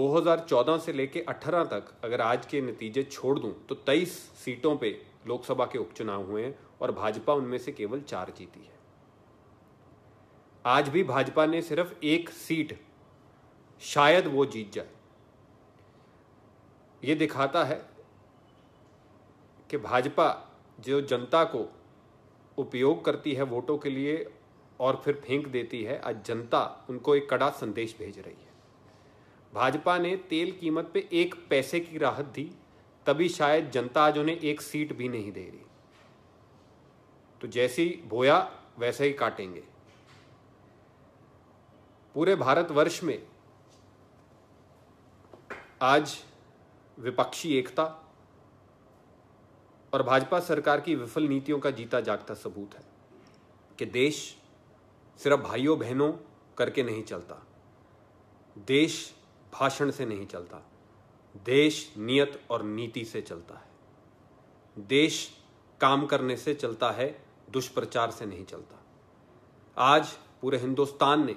2014 से लेकर 18 तक अगर आज के नतीजे छोड़ दूं तो 23 सीटों पे लोकसभा के उपचुनाव हुए हैं और भाजपा उनमें से केवल चार जीती है आज भी भाजपा ने सिर्फ एक सीट शायद वो जीत जाए ये दिखाता है कि भाजपा जो जनता को उपयोग करती है वोटों के लिए और फिर फेंक देती है आज जनता उनको एक कड़ा संदेश भेज रही है भाजपा ने तेल कीमत पे एक पैसे की राहत दी तभी शायद जनता आज उन्हें एक सीट भी नहीं दे रही तो जैसी बोया वैसे ही काटेंगे पूरे भारतवर्ष में आज विपक्षी एकता और भाजपा सरकार की विफल नीतियों का जीता जागता सबूत है कि देश सिर्फ भाइयों बहनों करके नहीं चलता देश भाषण से नहीं चलता देश नियत और नीति से चलता है देश काम करने से चलता है दुष्प्रचार से नहीं चलता आज पूरे हिंदुस्तान ने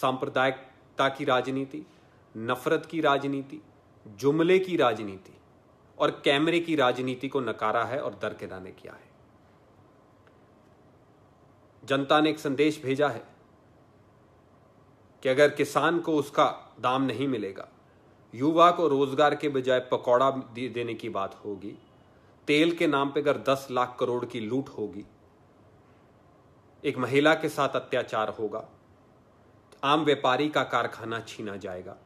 सांप्रदायिकता की राजनीति नफरत की राजनीति जुमले की राजनीति और कैमरे की राजनीति को नकारा है और दरकिनारे किया है जनता ने एक संदेश भेजा है कि अगर किसान को उसका दाम नहीं मिलेगा युवा को रोजगार के बजाय पकौड़ा देने की बात होगी तेल के नाम पे अगर दस लाख करोड़ की लूट होगी एक महिला के साथ अत्याचार होगा तो आम व्यापारी का कारखाना छीना जाएगा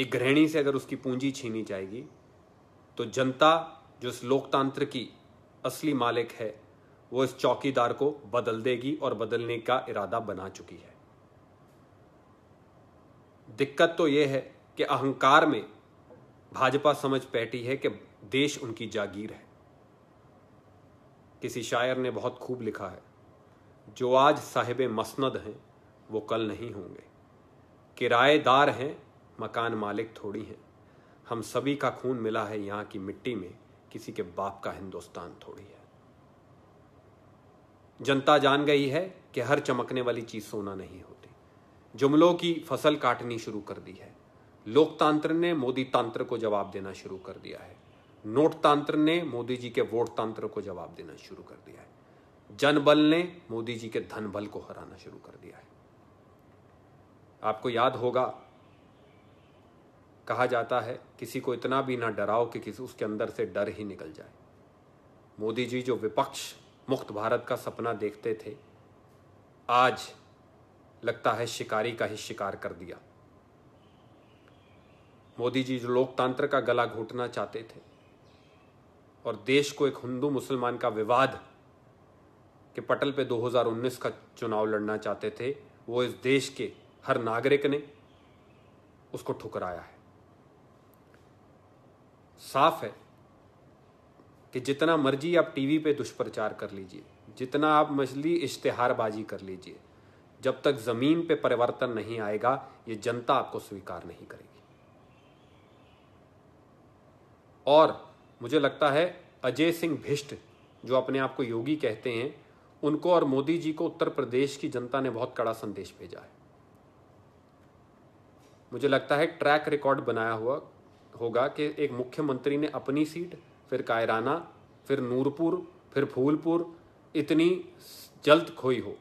एक गृहिणी से अगर उसकी पूंजी छीनी जाएगी तो जनता जो इस लोकतंत्र की असली मालिक है वो इस चौकीदार को बदल देगी और बदलने का इरादा बना चुकी है दिक्कत तो ये है कि अहंकार में भाजपा समझ बैठी है कि देश उनकी जागीर है किसी शायर ने बहुत खूब लिखा है जो आज साहिब मसंद हैं वो कल नहीं होंगे किराएदार हैं मकान मालिक थोड़ी हैं हम सभी का खून मिला है यहाँ की मिट्टी में किसी के बाप का हिंदुस्तान थोड़ी है जनता जान गई है कि हर चमकने वाली चीज सोना नहीं होती जुमलों की फसल काटनी शुरू कर दी है लोकतंत्र ने मोदी तंत्र को जवाब देना शुरू कर दिया है नोट तंत्र ने मोदी जी के वोट तंत्र को जवाब देना शुरू कर दिया है जनबल ने मोदी जी के धन बल को हराना शुरू कर दिया है आपको याद होगा कहा जाता है किसी को इतना भी ना डराओ कि किसी उसके अंदर से डर ही निकल जाए मोदी जी जो विपक्ष मुक्त भारत का सपना देखते थे आज लगता है शिकारी का ही शिकार कर दिया मोदी जी जो लोकतंत्र का गला घोटना चाहते थे और देश को एक हिंदू मुसलमान का विवाद के पटल पे 2019 का चुनाव लड़ना चाहते थे वो इस देश के हर नागरिक ने उसको ठुकराया है साफ है कि जितना मर्जी आप टीवी पे दुष्प्रचार कर लीजिए जितना आप मछली इश्तेहारबाजी कर लीजिए जब तक जमीन पे परिवर्तन नहीं आएगा ये जनता आपको स्वीकार नहीं करेगी और मुझे लगता है अजय सिंह भिष्ट जो अपने आप को योगी कहते हैं उनको और मोदी जी को उत्तर प्रदेश की जनता ने बहुत कड़ा संदेश भेजा है मुझे लगता है ट्रैक रिकॉर्ड बनाया हुआ होगा कि एक मुख्यमंत्री ने अपनी सीट फिर कायराना फिर नूरपुर फिर फूलपुर इतनी जल्द खोई हो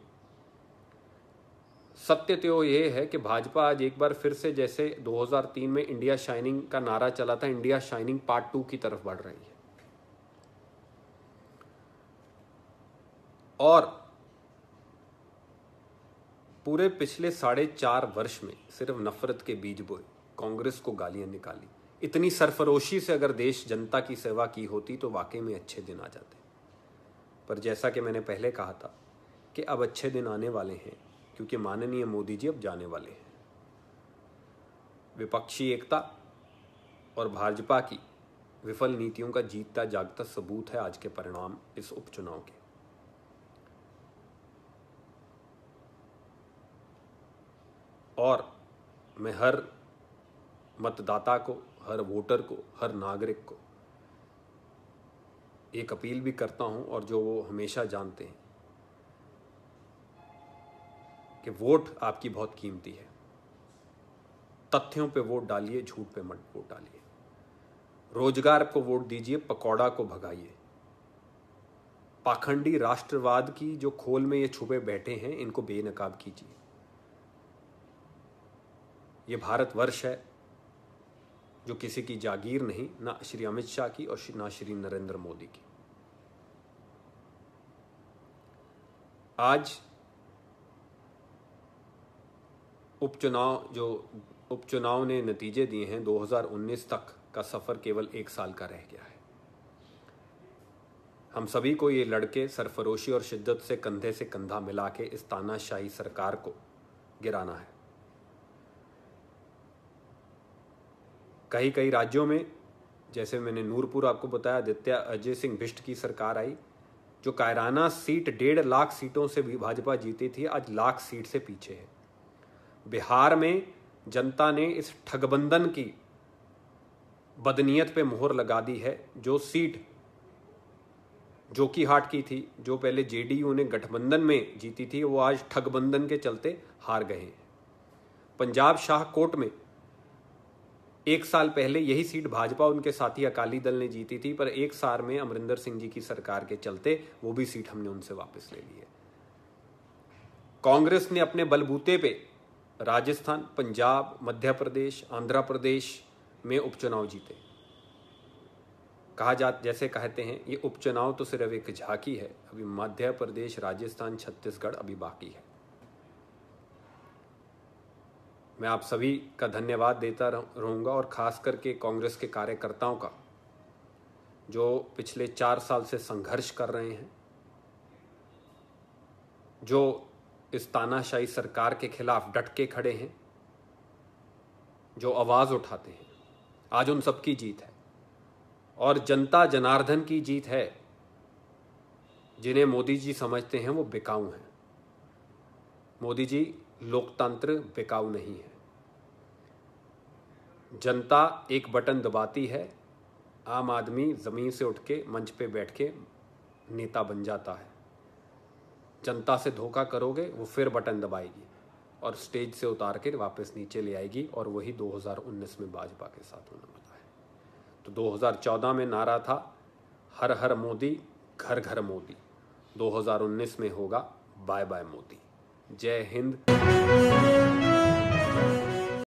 सत्य तो ये है कि भाजपा आज एक बार फिर से जैसे 2003 में इंडिया शाइनिंग का नारा चला था इंडिया शाइनिंग पार्ट टू की तरफ बढ़ रही है और पूरे पिछले साढ़े चार वर्ष में सिर्फ नफरत के बीज बोए कांग्रेस को गालियां निकाली इतनी सरफरोशी से अगर देश जनता की सेवा की होती तो वाकई में अच्छे दिन आ जाते पर जैसा कि मैंने पहले कहा था कि अब अच्छे दिन आने वाले हैं क्योंकि माननीय मोदी जी अब जाने वाले हैं विपक्षी एकता और भाजपा की विफल नीतियों का जीतता जागता सबूत है आज के परिणाम इस उपचुनाव के और मैं हर मतदाता को हर वोटर को हर नागरिक को एक अपील भी करता हूं और जो वो हमेशा जानते हैं कि वोट आपकी बहुत कीमती है तथ्यों पे वोट डालिए झूठ पे मत वोट डालिए रोजगार को वोट दीजिए पकौड़ा को भगाइए पाखंडी राष्ट्रवाद की जो खोल में ये छुपे बैठे हैं इनको बेनकाब कीजिए ये भारतवर्ष है जो किसी की जागीर नहीं ना श्री अमित शाह की और ना श्री नरेंद्र मोदी की आज उपचुनाव जो उपचुनाव ने नतीजे दिए हैं 2019 तक का सफ़र केवल एक साल का रह गया है हम सभी को ये लड़के सरफरोशी और शिद्दत से कंधे से कंधा मिला के इस तानाशाही सरकार को गिराना है कई कई राज्यों में जैसे मैंने नूरपुर आपको बताया आदित्य अजय सिंह भिष्ट की सरकार आई जो कायराना सीट डेढ़ लाख सीटों से भी भाजपा जीती थी आज लाख सीट से पीछे है बिहार में जनता ने इस ठगबंधन की बदनीयत पे मोहर लगा दी है जो सीट जोकीहाट की थी जो पहले जेडीयू ने गठबंधन में जीती थी वो आज ठगबंधन के चलते हार गए हैं पंजाब शाहकोट में एक साल पहले यही सीट भाजपा उनके साथी अकाली दल ने जीती थी पर एक साल में अमरिंदर सिंह जी की सरकार के चलते वो भी सीट हमने उनसे वापस ले ली है कांग्रेस ने अपने बलबूते पे राजस्थान पंजाब मध्य प्रदेश आंध्र प्रदेश में उपचुनाव जीते कहा जा जैसे कहते हैं ये उपचुनाव तो सिर्फ एक झांकी है अभी मध्य प्रदेश राजस्थान छत्तीसगढ़ अभी बाकी है मैं आप सभी का धन्यवाद देता रहूंगा और ख़ास करके कांग्रेस के कार्यकर्ताओं का जो पिछले चार साल से संघर्ष कर रहे हैं जो इस तानाशाही सरकार के खिलाफ डट के खड़े हैं जो आवाज़ उठाते हैं आज उन सबकी जीत है और जनता जनार्दन की जीत है जिन्हें मोदी जी समझते हैं वो बिकाऊ हैं मोदी जी लोकतंत्र बिकाऊ नहीं है जनता एक बटन दबाती है आम आदमी ज़मीन से उठ के मंच पे बैठ के नेता बन जाता है जनता से धोखा करोगे वो फिर बटन दबाएगी और स्टेज से उतार के वापस नीचे ले आएगी और वही 2019 में भाजपा के साथ होने वाला है तो 2014 में नारा था हर हर मोदी घर घर मोदी 2019 में होगा बाय बाय मोदी जय हिंद